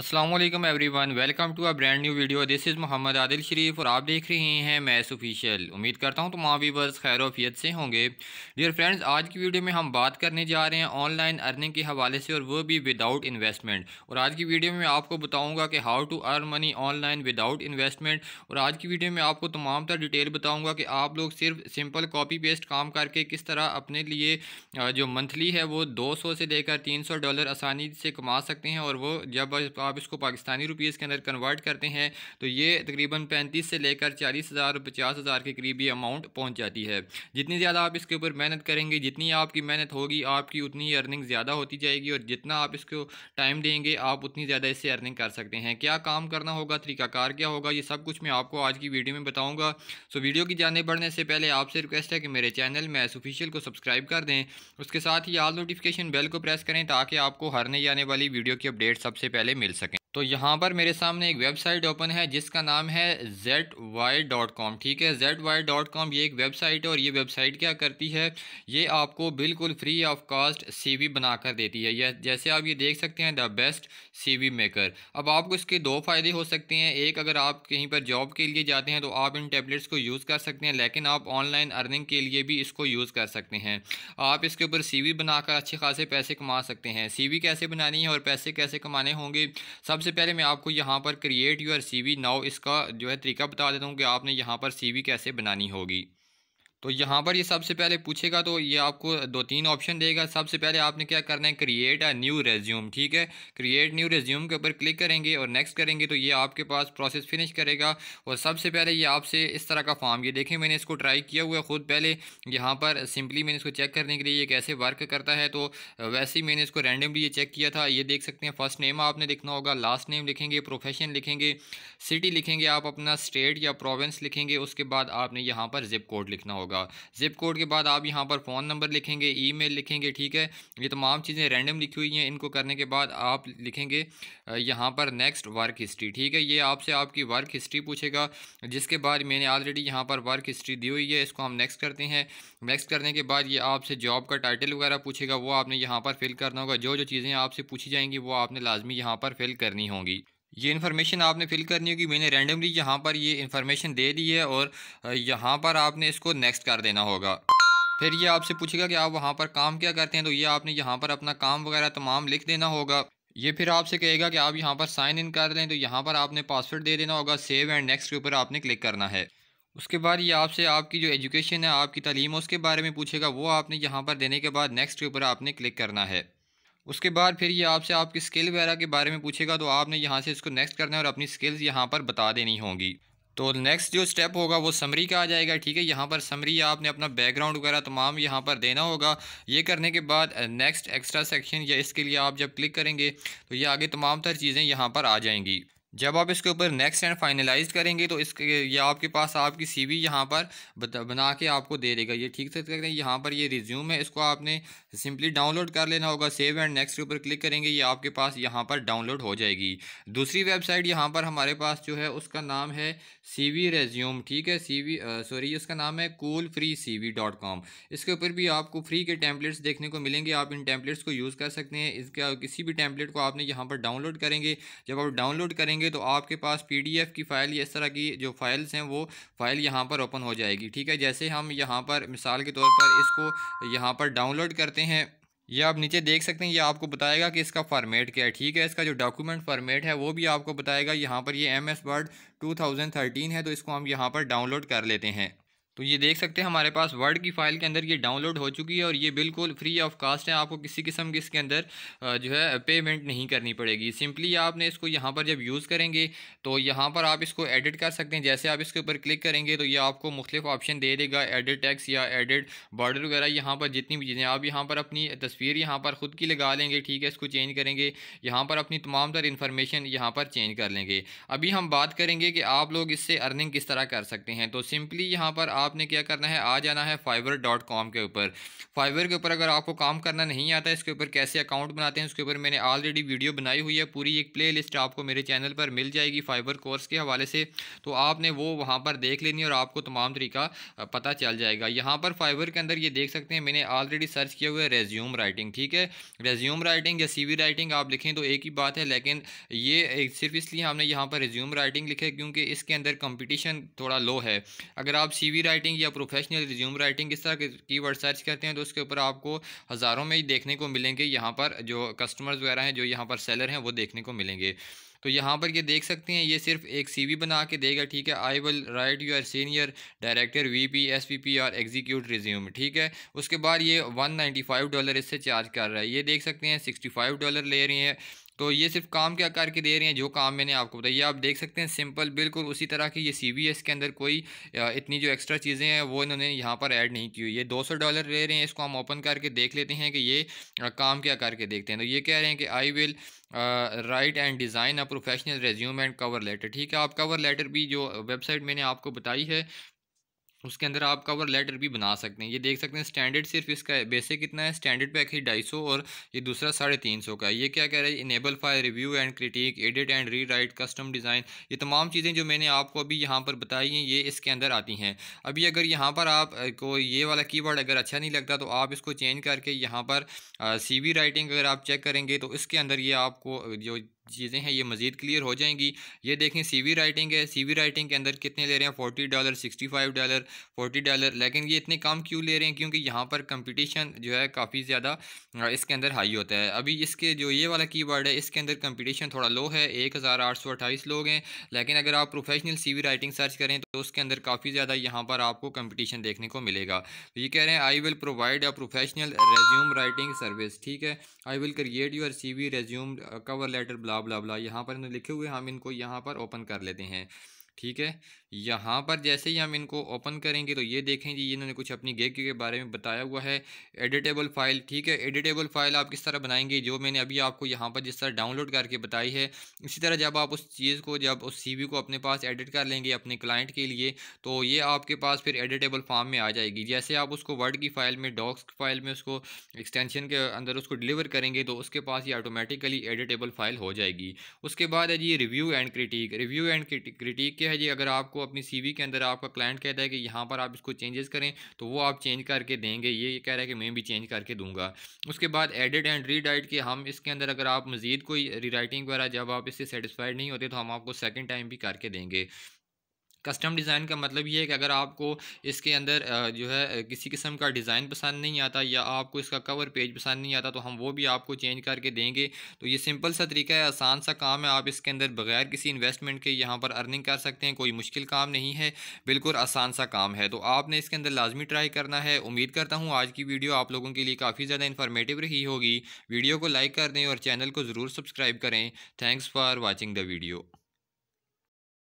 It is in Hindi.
Aslam everyone welcome to a brand new video this is Mohammad Adil Sharif और आप देख रहे हैं मैस ऑफिशियल उम्मीद करता हूँ तमाम बस खैरोफियत से होंगे डियर फ्रेंड्स आज की वीडियो में हम बात करने जा रहे हैं ऑनलाइन अर्निंग के हवाले से और वो भी विदाउट इन्वेस्टमेंट और आज की वीडियो में आपको बताऊँगा कि how to earn money online without investment और आज की वीडियो में आपको तमाम तर डिटेल बताऊँगा कि आप लोग सिर्फ सिंपल कॉपी पेस्ट काम करके किस तरह अपने लिए जो मंथली है वो दो से लेकर तीन डॉलर आसानी से कमा सकते हैं और वो जब तो आप इसको पाकिस्तानी रुपीज़ के अंदर कन्वर्ट करते हैं तो ये तकरीबन पैंतीस से लेकर चालीस हज़ार पचास हज़ार के करीब ये अमाउंट पहुँच जाती है जितनी ज़्यादा आप इसके ऊपर मेहनत करेंगे जितनी आपकी मेहनत होगी आपकी उतनी अर्निंग ज़्यादा होती जाएगी और जितना आप इसको टाइम देंगे आप उतनी ज़्यादा इससे अर्निंग कर सकते हैं क्या काम करना होगा तरीकाकार क्या होगा ये सब कुछ मैं आपको आज की वीडियो में बताऊँगा सो वीडियो की जाने बढ़ने से पहले आपसे रिक्वेस्ट है कि मेरे चैनल मैस ऑफिशियल को सब्सक्राइब कर दें उसके साथ ही आल नोटिफिकेशन बेल को प्रेस करें ताकि आपको हर जाने आने वाली वीडियो की अपडेट सबसे पहले मिले मिल सकें तो यहाँ पर मेरे सामने एक वेबसाइट ओपन है जिसका नाम है जेड वाई डॉट कॉम ठीक है जेड वाई डॉट कॉम ये एक वेबसाइट है और ये वेबसाइट क्या करती है ये आपको बिल्कुल फ्री ऑफ कास्ट सीवी बनाकर देती है जैसे आप ये देख सकते हैं द बेस्ट वी मेकर अब आपको इसके दो फ़ायदे हो सकते हैं एक अगर आप कहीं पर जॉब के लिए जाते हैं तो आप इन टेबलेट्स को यूज़ कर सकते हैं लेकिन आप ऑनलाइन अर्निंग के लिए भी इसको यूज़ कर सकते हैं आप इसके ऊपर सी बनाकर अच्छे खासे पैसे कमा सकते हैं सी कैसे बनानी है और पैसे कैसे कमाने होंगे सबसे पहले मैं आपको यहाँ पर क्रिएट यूर सी नाउ इसका जो है तरीका बता देता हूँ कि आपने यहाँ पर सी कैसे बनानी होगी तो यहाँ पर ये सबसे पहले पूछेगा तो ये आपको दो तीन ऑप्शन देगा सबसे पहले आपने क्या करना है क्रिएट अ न्यू रेज्यूम ठीक है क्रिएट न्यू रेज्यूम के ऊपर क्लिक करेंगे और नेक्स्ट करेंगे तो ये आपके पास प्रोसेस फिनिश करेगा और सबसे पहले ये आपसे इस तरह का फॉर्म ये देखें मैंने इसको ट्राई किया हुआ है ख़ुद पहले यहाँ पर सिंपली मैंने इसको चेक करने के लिए ये कैसे वर्क करता है तो वैसे ही मैंने इसको रैंडमली ये चेक किया था ये देख सकते हैं फर्स्ट नेम आपने लिखना होगा लास्ट नेम लिखेंगे प्रोफेशन लिखेंगे सिटी लिखेंगे आप अपना स्टेट या प्रोविंस लिखेंगे उसके बाद आपने यहाँ पर जिप कोड लिखना होगा होगा जिप कोड के बाद आप यहाँ पर फ़ोन नंबर लिखेंगे ईमेल लिखेंगे ठीक है ये तमाम चीज़ें रैंडम लिखी हुई हैं इनको करने के बाद आप लिखेंगे यहाँ पर नेक्स्ट वर्क हिस्ट्री ठीक है ये आपसे आपकी वर्क हिस्ट्री पूछेगा जिसके बाद मैंने ऑलरेडी यहाँ पर वर्क हिस्ट्री दी हुई है इसको हम नेक्स्ट करते हैं नेक्स्ट करने के बाद ये आपसे जॉब का टाइटल वगैरह पूछेगा वो आपने यहाँ पर फिल करना होगा जो जो चीज़ें आपसे पूछी जाएंगी वो आपने लाजमी यहाँ पर फिल करनी होंगी ये इन्फॉर्मेशन आपने फिल करनी होगी मैंने रैंडमली यहाँ पर ये इन्फॉर्मेशन दे दी है और यहाँ पर आपने इसको नेक्स्ट कर देना होगा फिर ये आपसे पूछेगा कि आप वहाँ पर काम क्या करते हैं तो ये आपने यहाँ पर अपना काम वगैरह तमाम लिख देना होगा ये फिर आपसे कहेगा कि आप यहाँ पर साइन इन कर दें तो यहाँ पर आपने पासवर्ड दे देना होगा सेव एंड नेक्स्ट के ऊपर आपने क्लिक करना है उसके बाद ये आपसे आपकी जो एजुकेशन है आपकी तालीम है उसके बारे में पूछेगा वो आपने यहाँ पर देने के बाद नेक्स्ट के ऊपर आपने क्लिक करना है उसके बाद फिर ये आपसे आपकी स्किल वगैरह के बारे में पूछेगा तो आपने यहाँ से इसको नेक्स्ट करना है और अपनी स्किल्स यहाँ पर बता देनी होंगी तो नेक्स्ट जो स्टेप होगा वो समरी का आ जाएगा ठीक है यहाँ पर समरी आपने अपना बैकग्राउंड वगैरह तमाम यहाँ पर देना होगा ये करने के बाद नेक्स्ट एक्स्ट्रा सेक्शन या इसके लिए आप जब क्लिक करेंगे तो ये आगे तमाम तर चीज़ें यहाँ पर आ जाएंगी जब आप इसके ऊपर नेक्स्ट एंड फाइनलाइज करेंगे तो इसके ये आपके पास आपकी सी वी यहाँ पर बना के आपको दे देगा ये ठीक से करें यहाँ पर ये रिज्यूम है इसको आपने सिंपली डाउनलोड कर लेना होगा सेव एंड नेक्स्ट के ऊपर क्लिक करेंगे ये आपके पास यहाँ पर डाउनलोड हो जाएगी दूसरी वेबसाइट यहाँ पर हमारे पास जो है उसका नाम है सी वी रेज्यूम ठीक है सी वी सॉरी इसका नाम है cool free C V dot com इसके ऊपर भी आपको फ्री के टैंपलेट्स देखने को मिलेंगे आप इन टैंपलेट्स को यूज़ कर सकते हैं इसका किसी भी टैंपलेट को आपने यहाँ पर डाउनलोड करेंगे जब आप डाउनलोड करेंगे करेंगे तो आपके पास पी की फ़ाइल इस तरह की जो फाइल्स हैं वो फ़ाइल यहाँ पर ओपन हो जाएगी ठीक है जैसे हम यहाँ पर मिसाल के तौर पर इसको यहाँ पर डाउनलोड करते हैं या आप नीचे देख सकते हैं ये आपको बताएगा कि इसका फॉर्मेट क्या है ठीक है इसका जो डॉक्यूमेंट फॉर्मेट है वो भी आपको बताएगा यहाँ पर ये एम एस वर्ड टू है तो इसको हम यहाँ पर डाउनलोड कर लेते हैं तो ये देख सकते हैं हमारे पास वर्ड की फ़ाइल के अंदर ये डाउनलोड हो चुकी है और ये बिल्कुल फ्री ऑफ कास्ट है आपको किसी किस्म की इसके अंदर जो है पेमेंट नहीं करनी पड़ेगी सिंपली आपने इसको यहाँ पर जब यूज़ करेंगे तो यहाँ पर आप इसको एडिट कर सकते हैं जैसे आप इसके ऊपर क्लिक करेंगे तो ये आपको मुख्तफ ऑप्शन दे देगा एडिट टैक्स या एडिट बॉर्डर वगैरह यहाँ पर जितनी भी चीज़ें आप यहाँ पर अपनी तस्वीर यहाँ पर ख़ुद की लगा लेंगे ठीक है इसको चेंज करेंगे यहाँ पर अपनी तमाम तर इन्फॉर्मेशन यहाँ पर चेंज कर लेंगे अभी हम बात करेंगे कि आप लोग इससे अर्निंग किस तरह कर सकते हैं तो सिंपली यहाँ पर आपने क्या करना है आ जाना है फाइवर डॉट कॉम के ऊपर फाइवर के ऊपर अगर आपको काम करना नहीं आता इसके ऊपर कैसे अकाउंट बनाते हैं उसके ऊपर मैंने ऑलरेडी वीडियो बनाई हुई है पूरी एक प्ले लिस्ट आपको मेरे चैनल पर मिल जाएगी फाइवर कोर्स के हवाले से तो आपने वो वहाँ पर देख लेनी और आपको तमाम तरीका पता चल जाएगा यहाँ पर फाइवर के अंदर ये देख सकते हैं मैंने ऑलरेडी सर्च किया हुआ है रेज्यूम राइटिंग ठीक है रेज्यूम राइटिंग या सी राइटिंग आप लिखें तो एक ही बात है लेकिन ये सिर्फ इसलिए हमने यहाँ पर रेज्यूम राइटिंग लिखे क्योंकि इसके अंदर कंपटीशन थोड़ा लो है अगर आप सी राइटिंग या प्रोफेशनल रिज्यूम राइटिंग इस तरह के कीवर्ड सर्च करते हैं तो उसके ऊपर आपको हज़ारों में ही देखने को मिलेंगे यहाँ पर जो कस्टमर्स वगैरह हैं जो यहाँ पर सेलर हैं वो देखने को मिलेंगे तो यहाँ पर ये देख सकते हैं ये सिर्फ एक सीवी बना के देगा ठीक है I will write your senior director V P S P P और एग्जीक्यूट रिज्यूम ठीक है उसके बाद ये वन नाइन्टी फाइव डॉलर इससे चार्ज कर रहा है ये देख सकते हैं सिक्सटी फाइव डॉलर ले रही है तो ये सिर्फ काम के आकार की दे रही हैं जो काम मैंने आपको बताया ये आप देख सकते हैं सिंपल बिल्कुल उसी तरह की ये सी के अंदर कोई इतनी जो एक्स्ट्रा चीज़ें हैं वो इन्होंने यहाँ पर ऐड नहीं की हुई ये 200 डॉलर ले रहे हैं इसको हम ओपन करके देख लेते हैं कि ये काम के आकार के देखते हैं तो ये कह रहे हैं कि I will write and design a professional resume and cover letter ठीक है आप कवर लेटर भी जो वेबसाइट मैंने आपको बताई है उसके अंदर आप कवर लेटर भी बना सकते हैं ये देख सकते हैं स्टैंडर्ड सिर्फ इसका बेसिक कितना है स्टैंडर्ड पैकेज ढाई सौ और ये दूसरा साढ़े तीन सौ का ये क्या कह रहा है enable fire review and critic edit and rewrite custom design ये तमाम चीज़ें जो मैंने आपको अभी यहाँ पर बताई हैं ये इसके अंदर आती हैं अभी अगर यहाँ पर आप को ये वाला की अगर अच्छा नहीं लगता तो आप इसको चेंज करके यहाँ पर सी राइटिंग अगर आप चेक करेंगे तो इसके अंदर ये आपको जो चीज़ें हैं ये मज़ीद क्लियर हो जाएंगी ये देखें सीवी राइटिंग है सीवी राइटिंग के अंदर कितने ले रहे हैं forty dollar sixty five dollar forty dollar लेकिन ये इतने कम क्यों ले रहे हैं क्योंकि यहाँ पर कंपटीशन जो है काफ़ी ज़्यादा इसके अंदर हाई होता है अभी इसके जो ये वाला कीवर्ड है इसके अंदर कंपटीशन थोड़ा लो है एक हज़ार आठ सौ अट्ठाईस लोग हैं लेकिन अगर आप प्रोफेशनल सी राइटिंग सर्च करें तो उसके अंदर काफ़ी ज़्यादा यहाँ पर आपको कंपटीशन देखने को मिलेगा तो ये कह रहे हैं I will provide a professional resume writing service ठीक है I will create your C V resume cover letter blah blah blah यहाँ पर लिखे हुए हम इनको यहाँ पर ओपन कर लेते हैं ठीक है यहाँ पर जैसे ही हम इनको ओपन करेंगे तो ये देखें जी इन्होंने कुछ अपनी गेक के बारे में बताया हुआ है एडिटेबल फाइल ठीक है एडिटेबल फाइल आप किस तरह बनाएंगे जो मैंने अभी आपको यहाँ पर जिस तरह डाउनलोड करके बताई है इसी तरह जब आप उस चीज़ को जब उस सी को अपने पास एडिट कर लेंगे अपने क्लाइंट के लिए तो ये आपके पास फिर एडिटेबल फॉर्म में आ जाएगी जैसे आप उसको वर्ड की फ़ाइल में डॉक्स फाइल में उसको एक्सटेंशन के अंदर उसको डिलीवर करेंगे तो उसके पास ये ऑटोमेटिकली एडिटेबल फाइल हो जाएगी उसके बाद है जी review and critic review and critic के है जी अगर आपको अपनी सी के अंदर आपका क्लाइंट कहता है कि यहाँ पर आप इसको चेंजेस करें तो वो आप चेंज करके देंगे ये कह रहा है कि मैं भी चेंज करके दूंगा उसके बाद एडिट एंड रीडाइट के हम इसके अंदर अगर आप मज़ीद कोई रीराइटिंग वगैरह जब आप इससे सेटिसफाइड नहीं होते तो हम आपको सेकेंड टाइम भी करके देंगे कस्टम डिज़ाइन का मतलब ये है कि अगर आपको इसके अंदर जो है किसी किस्म का डिज़ाइन पसंद नहीं आता या आपको इसका कवर पेज पसंद नहीं आता तो हम वो भी आपको चेंज करके देंगे तो ये सिंपल सा तरीका है आसान सा काम है आप इसके अंदर बगैर किसी इन्वेस्टमेंट के यहाँ पर अर्निंग कर सकते हैं कोई मुश्किल काम नहीं है बिल्कुल आसान सा काम है तो आपने इसके अंदर लाजमी ट्राई करना है उम्मीद करता हूँ आज की वीडियो आप लोगों के लिए काफ़ी ज़्यादा इन्फॉर्मेटिव रही होगी वीडियो को लाइक कर दें और चैनल को ज़रूर सब्सक्राइब करें thanks for watching the video